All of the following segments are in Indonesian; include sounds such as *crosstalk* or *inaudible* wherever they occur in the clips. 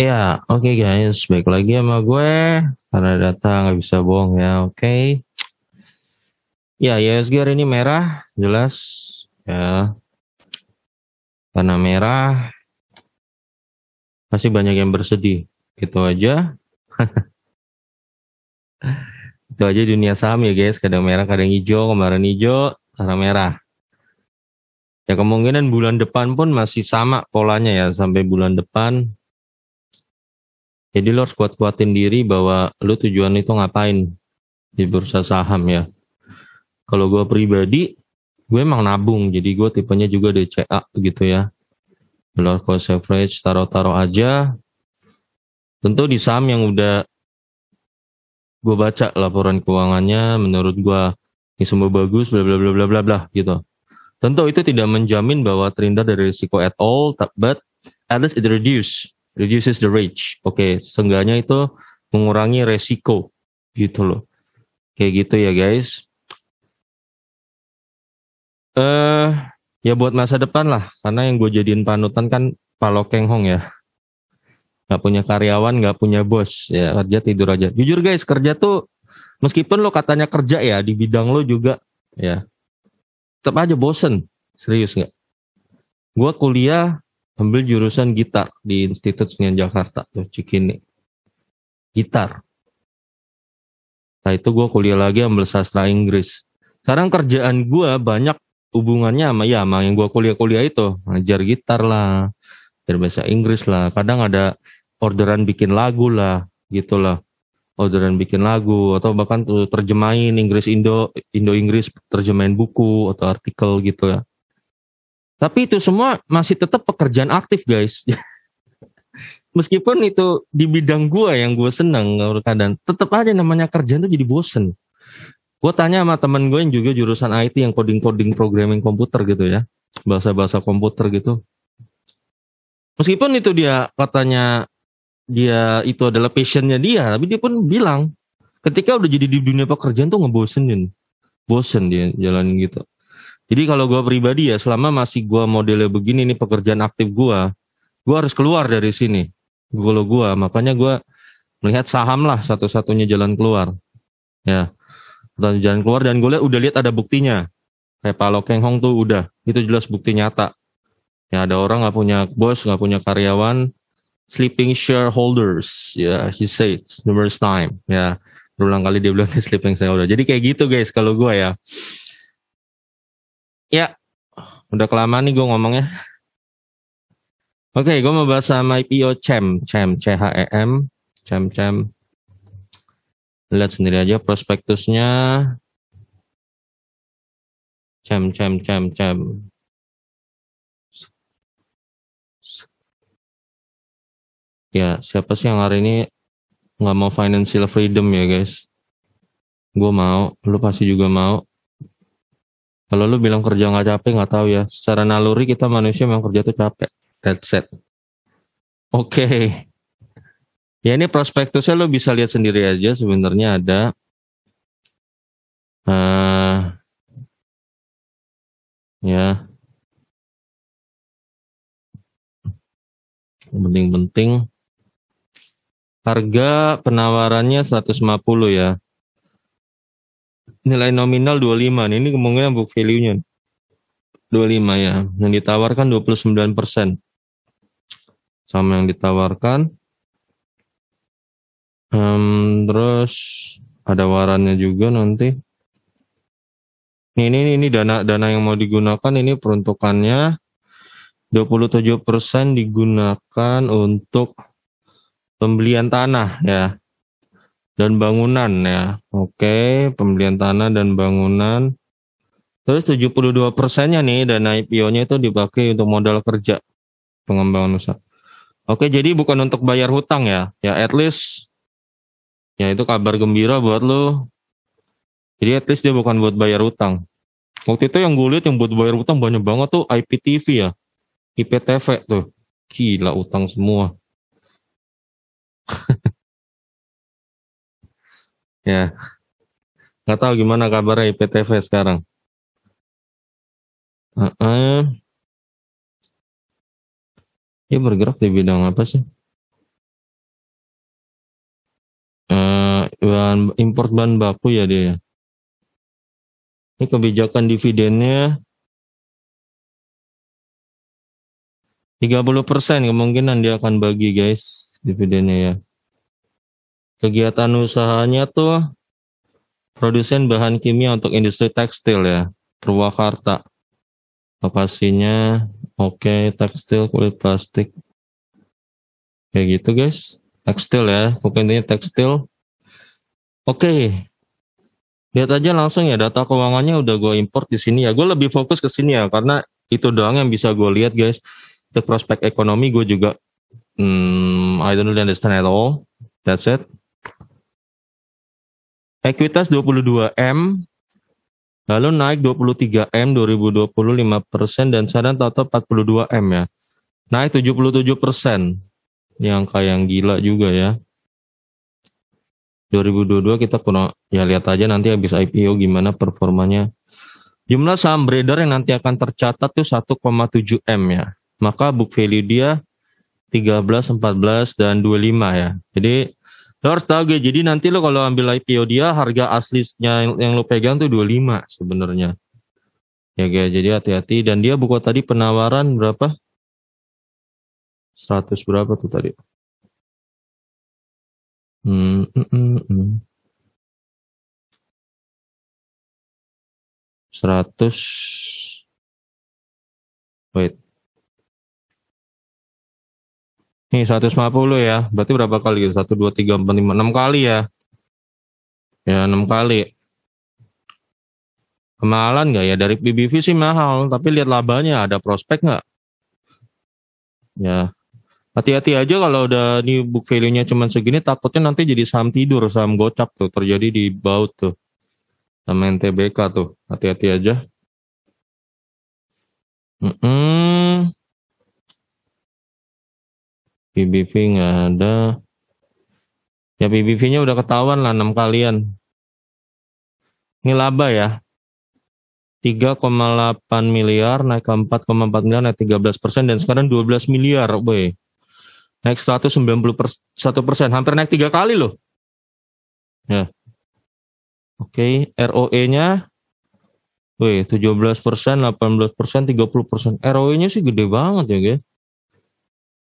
Ya, oke okay guys, baik lagi sama gue karena data nggak bisa bohong ya, oke. Okay. Ya, IHSG hari ini merah, jelas ya. Karena merah, masih banyak yang bersedih, gitu aja. *laughs* Itu aja dunia saham ya guys, kadang merah, kadang hijau, kemarin hijau, karena merah. Ya kemungkinan bulan depan pun masih sama polanya ya, sampai bulan depan jadi lo harus kuat-kuatin diri bahwa lo tujuan itu ngapain di bursa saham ya. Kalau gue pribadi, gue emang nabung, jadi gue tipenya juga DCA gitu ya. Lo cost average, taruh-taruh aja. Tentu di saham yang udah gue baca laporan keuangannya, menurut gue ini semua bagus, bla bla bla bla bla bla gitu. Tentu itu tidak menjamin bahwa terhindar dari risiko at all, but at least it reduce reduces the risk. Oke, okay, seenggaknya itu mengurangi resiko gitu loh. Kayak gitu ya guys. Eh uh, ya buat masa depan lah, karena yang gue jadiin panutan kan Palo Keng Hong ya. Gak punya karyawan, gak punya bos, ya kerja tidur aja. Jujur guys, kerja tuh meskipun lo katanya kerja ya di bidang lo juga ya, tetap aja bosen, serius nggak? Gue kuliah ambil jurusan gitar di Institut Senian Jakarta tuh Cikini gitar Nah itu gue kuliah lagi ambil sastra Inggris sekarang kerjaan gue banyak hubungannya sama ya sama yang gue kuliah-kuliah itu ngajar gitar lah ngajar bahasa Inggris lah kadang ada orderan bikin lagu lah gitulah orderan bikin lagu atau bahkan terjemahin Inggris Indo Indo Inggris terjemahin buku atau artikel gitu ya tapi itu semua masih tetap pekerjaan aktif guys. *laughs* Meskipun itu di bidang gue yang gue seneng menurut kadang, tetap aja namanya kerjaan tuh jadi bosen. Gue tanya sama temen gue yang juga jurusan IT yang coding-coding programming komputer gitu ya. Bahasa-bahasa komputer gitu. Meskipun itu dia katanya dia itu adalah passionnya dia, tapi dia pun bilang ketika udah jadi di dunia pekerjaan tuh ngebosenin bosen dia jalanin gitu jadi kalau gue pribadi ya selama masih gue modelnya begini nih pekerjaan aktif gue, gue harus keluar dari sini. Kalau gue, makanya gue melihat saham lah satu-satunya jalan keluar. Ya, satu jalan keluar dan gue lihat udah lihat ada buktinya. Kayak Pak Keng Hong tuh udah, itu jelas bukti nyata. Ya ada orang nggak punya bos, nggak punya karyawan, sleeping shareholders, ya yeah, he said numerous time. Ya, berulang kali dia bilang sleeping shareholder. Jadi kayak gitu guys kalau gue ya. Ya, udah kelamaan nih gue ngomongnya. Oke, okay, gue mau bahas sama IPO CHEM, CHEM, C-H-E-M, e CHEM, CHEM. Lihat sendiri aja prospektusnya. CHEM, CHEM, CHEM, CHEM. Ya, siapa sih yang hari ini nggak mau financial freedom ya guys? Gue mau, lu pasti juga mau. Kalau lu bilang kerja nggak capek nggak tahu ya. Secara naluri kita manusia memang kerja tuh capek. That's it. Oke. Okay. Ya ini prospektusnya lo bisa lihat sendiri aja sebenarnya ada uh, ya penting-penting harga penawarannya 150 ya nilai nominal 25 nih. Ini kemungkinan book value-nya. 25 ya. Yang ditawarkan 29 persen. Sama yang ditawarkan. Um, terus ada warannya juga nanti. Ini, ini, ini dana dana yang mau digunakan ini peruntukannya 27% digunakan untuk pembelian tanah ya dan bangunan ya. Oke, pembelian tanah dan bangunan. Terus 72 persennya nih dana IPO-nya itu dipakai untuk modal kerja pengembangan usaha. Oke, jadi bukan untuk bayar hutang ya. Ya at least ya itu kabar gembira buat lo. Jadi at least dia bukan buat bayar hutang. Waktu itu yang gue lihat yang buat bayar hutang banyak banget tuh IPTV ya. IPTV tuh. Gila utang semua. *laughs* Ya. Nggak tahu gimana kabarnya IPTV sekarang. Uh -uh. Dia bergerak di bidang apa sih? Uh, bahan, import bahan baku ya dia. Ya? Ini kebijakan dividennya 30% ya? kemungkinan dia akan bagi guys dividennya ya kegiatan usahanya tuh produsen bahan kimia untuk industri tekstil ya, Purwakarta. Lokasinya oke, okay, tekstil, kulit plastik. Kayak gitu guys, tekstil ya, pokoknya tekstil. Oke, okay. lihat aja langsung ya data keuangannya udah gue import di sini ya. Gue lebih fokus ke sini ya, karena itu doang yang bisa gue lihat guys. Untuk prospek ekonomi gue juga, hmm, I don't understand at all. That's it. Ekuitas 22M, lalu naik 23M 2025 persen dan saham total 42M ya. Naik 77%. persen, Yang kayak yang gila juga ya. 2022 kita kurang ya lihat aja nanti habis IPO gimana performanya. Jumlah saham breeder yang nanti akan tercatat tuh 1,7 M ya. Maka book value dia 13, 14 dan 25 ya. Jadi Lo harus tahu gue. Jadi nanti lo kalau ambil IPO dia harga aslinya yang, yang lo pegang tuh 25 sebenarnya. Ya guys, jadi hati-hati dan dia buka tadi penawaran berapa? 100 berapa tuh tadi? Hmm, hmm, hmm, hmm. 100 Wait, Nih 150 ya. Berarti berapa kali gitu? 1 2 3 4 5 6 kali ya. Ya 6 kali. Kemahalan nggak ya? Dari PBV sih mahal, tapi lihat labanya ada prospek nggak? Ya. Hati-hati aja kalau udah new book value-nya cuma segini takutnya nanti jadi saham tidur, saham gocap tuh terjadi di baut tuh. Sama NTBK tuh. Hati-hati aja. Mm -mm. PBV nggak ada. Ya PBV-nya udah ketahuan lah 6 kalian. Ini laba ya. 3,8 miliar naik ke 4,4 miliar naik 13 persen dan sekarang 12 miliar, boy. Naik 191 persen, hampir naik tiga kali loh. Ya. Oke, okay, ROE-nya Wih, 17 persen, 18 persen, 30 persen. ROE-nya sih gede banget ya, guys.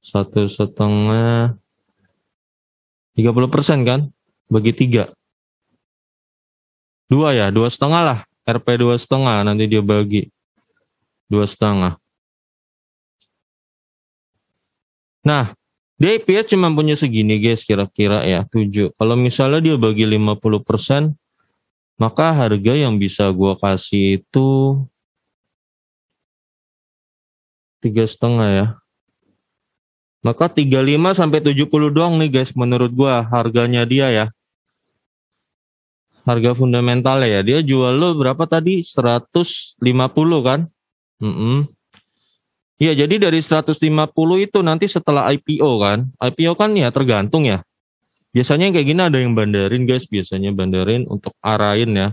satu setengah tiga puluh persen kan bagi tiga dua ya dua setengah lah RP dua setengah nanti dia bagi dua setengah nah dia IPS cuma punya segini guys kira-kira ya tujuh. kalau misalnya dia bagi lima puluh persen maka harga yang bisa gua kasih itu tiga setengah ya maka 35 sampai 70 doang nih guys menurut gua harganya dia ya. Harga fundamentalnya ya. Dia jual lo berapa tadi? 150 kan? Mm -mm. Ya jadi dari 150 itu nanti setelah IPO kan. IPO kan ya tergantung ya. Biasanya yang kayak gini ada yang bandarin guys. Biasanya bandarin untuk arahin ya.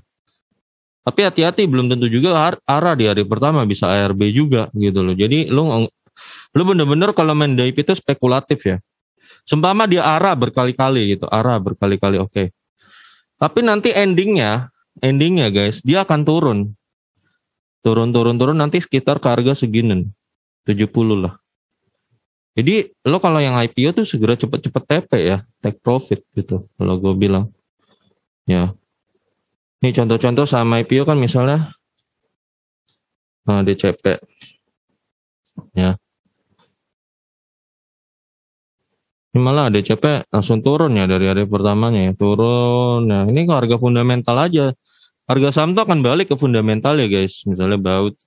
Tapi hati-hati belum tentu juga arah di hari pertama bisa ARB juga gitu loh. Jadi lo Lu bener-bener kalau main Daip itu spekulatif ya. Sumpama dia arah berkali-kali gitu, arah berkali-kali oke. Okay. Tapi nanti endingnya, endingnya guys, dia akan turun. Turun, turun, turun nanti sekitar ke harga segini. 70 lah. Jadi lo kalau yang IPO tuh segera cepet-cepet TP ya, take profit gitu. Kalau gue bilang, ya. Ini contoh-contoh sama IPO kan misalnya, nah DCP, ya. Ini malah DCP langsung turun ya dari hari pertamanya ya. Turun. Nah, ini ke harga fundamental aja. Harga saham tuh akan balik ke fundamental ya guys. Misalnya baut.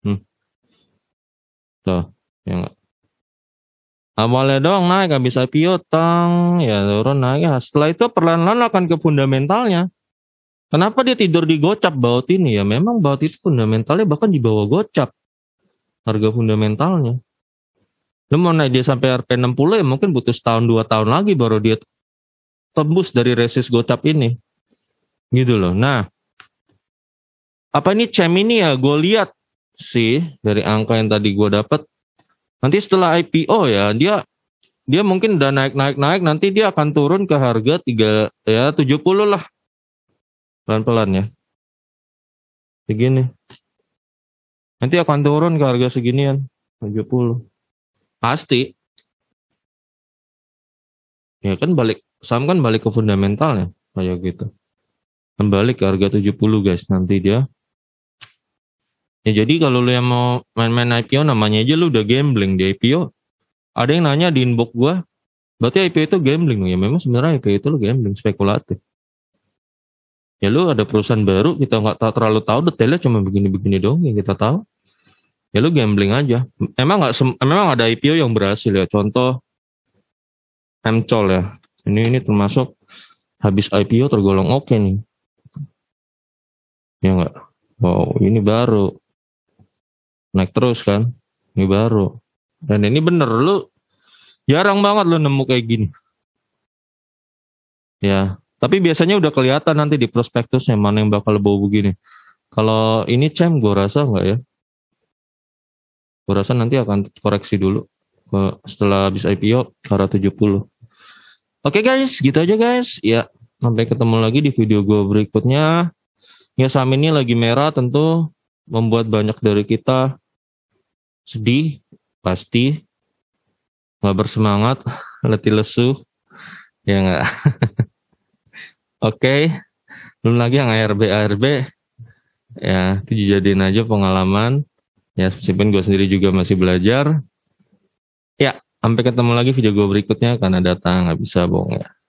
Hmm. Tuh, ya enggak. Awalnya doang naik, habis IPO tang, ya turun naik. Ya. Setelah itu perlahan-lahan akan ke fundamentalnya. Kenapa dia tidur di gocap baut ini ya? Memang baut itu fundamentalnya bahkan di bawah gocap. Harga fundamentalnya. Lu mau naik dia sampai RP 60 ya mungkin butuh setahun dua tahun lagi baru dia tembus dari resist gocap ini. Gitu loh. Nah, apa ini Cem ini ya gue lihat sih dari angka yang tadi gue dapat. Nanti setelah IPO ya dia dia mungkin udah naik naik naik nanti dia akan turun ke harga 3 ya 70 lah pelan-pelan ya. Begini. Nanti akan turun ke harga seginian, 70. Pasti. Ya kan balik saham kan balik ke fundamentalnya kayak gitu. Kembali ke harga 70 guys nanti dia. Ya jadi kalau lu yang mau main-main IPO namanya aja lu udah gambling di IPO. Ada yang nanya di inbox gua, berarti IPO itu gambling ya memang sebenarnya IPO itu lu gambling spekulatif. Ya lu ada perusahaan baru kita nggak tahu terlalu tahu detailnya cuma begini-begini dong yang kita tahu ya lu gambling aja. Emang nggak emang ada IPO yang berhasil ya. Contoh Mcol ya. Ini ini termasuk habis IPO tergolong oke okay nih. Ya enggak. Wow, ini baru naik terus kan. Ini baru. Dan ini bener lu jarang banget lu nemu kayak gini. Ya, tapi biasanya udah kelihatan nanti di prospektusnya mana yang bakal bau begini. Kalau ini cem gue rasa nggak ya Gue rasa nanti akan koreksi dulu setelah habis IPO ke 70. Oke okay guys, gitu aja guys. Ya, sampai ketemu lagi di video gue berikutnya. Ya saham ini lagi merah tentu membuat banyak dari kita sedih, pasti nggak bersemangat, *laughs* letih lesu, ya nggak. *laughs* Oke, okay. belum lagi yang ARB ARB ya itu jadiin aja pengalaman Ya, meskipun gue sendiri juga masih belajar. Ya, sampai ketemu lagi video gue berikutnya karena datang nggak bisa bohong ya.